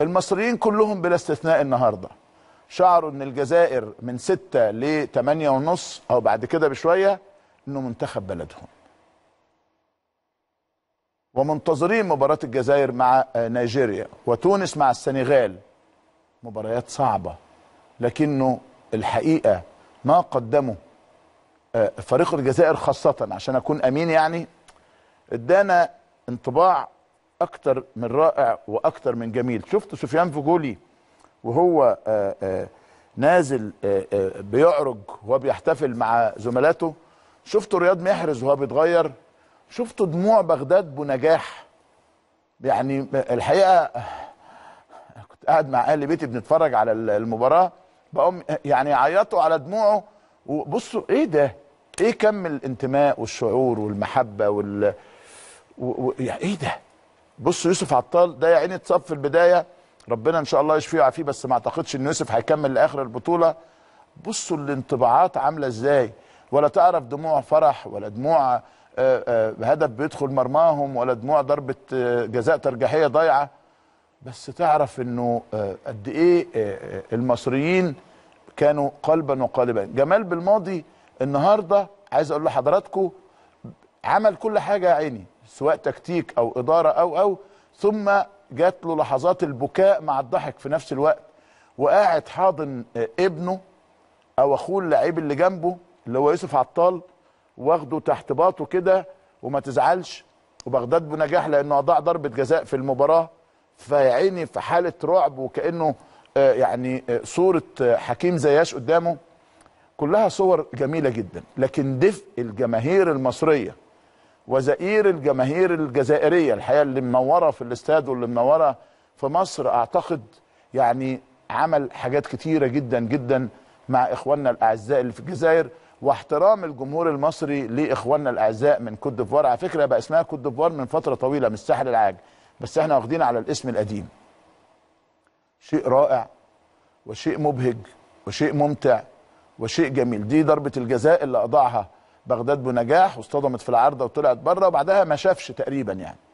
المصريين كلهم بلا استثناء النهارده شعروا ان الجزائر من 6 ل ونص او بعد كده بشويه انه منتخب بلدهم ومنتظرين مباراة الجزائر مع نيجيريا وتونس مع السنغال مباريات صعبة لكنه الحقيقة ما قدمه آه، فريق الجزائر خاصة عشان أكون أمين يعني ادانا انطباع اكتر من رائع واكتر من جميل شفت سفيان فجولي وهو آآ آه، آآ آه، نازل آآ آه، بيعرج وهو بيحتفل مع زملاته شفت رياض محرز وهو بيتغير شفت دموع بغداد بنجاح يعني الحقيقه كنت قاعد مع اهل بيتي بنتفرج على المباراه بقوم يعني عيطوا على دموعه وبصوا ايه ده ايه كم الانتماء والشعور والمحبه وال و... و... يعني ايه ده بص يوسف عطال ده يا عيني اتصاب في البدايه ربنا ان شاء الله يشفيه ويعافيه بس ما اعتقدش ان يوسف هيكمل لاخر البطوله بصوا الانطباعات عامله ازاي ولا تعرف دموع فرح ولا دموع آه، آه، هدف بيدخل مرماهم ولا دموع ضربه آه، جزاء ترجيحيه ضايعه بس تعرف انه قد ايه المصريين كانوا قلبا وقالبا جمال بالماضي النهارده عايز اقول لحضراتكم عمل كل حاجه يا عيني سواء تكتيك او اداره او او ثم جات له لحظات البكاء مع الضحك في نفس الوقت وقاعد حاضن ابنه او اخوه اللعيب اللي جنبه اللي هو يوسف عطال واخده تحت باطه كده وما تزعلش وبغداد بنجاح لانه اضاع ضربه جزاء في المباراه فيا عيني في حاله رعب وكانه آه، يعني آه، صوره آه، حكيم زياش قدامه كلها صور جميله جدا لكن دفء الجماهير المصريه وزئير الجماهير الجزائريه الحقيقه اللي منوره في الاستاد واللي منوره في مصر اعتقد يعني عمل حاجات كتيره جدا جدا مع اخواننا الاعزاء اللي في الجزائر واحترام الجمهور المصري لاخواننا الاعزاء من كوت ديفوار على فكره بقى اسمها كوت ديفوار من فتره طويله من الساحل العاج بس احنا واخدين على الاسم القديم شيء رائع وشيء مبهج وشيء ممتع وشيء جميل دي ضربه الجزاء اللي اضاعها بغداد بنجاح واصطدمت في العارضه وطلعت بره وبعدها ما شافش تقريبا يعني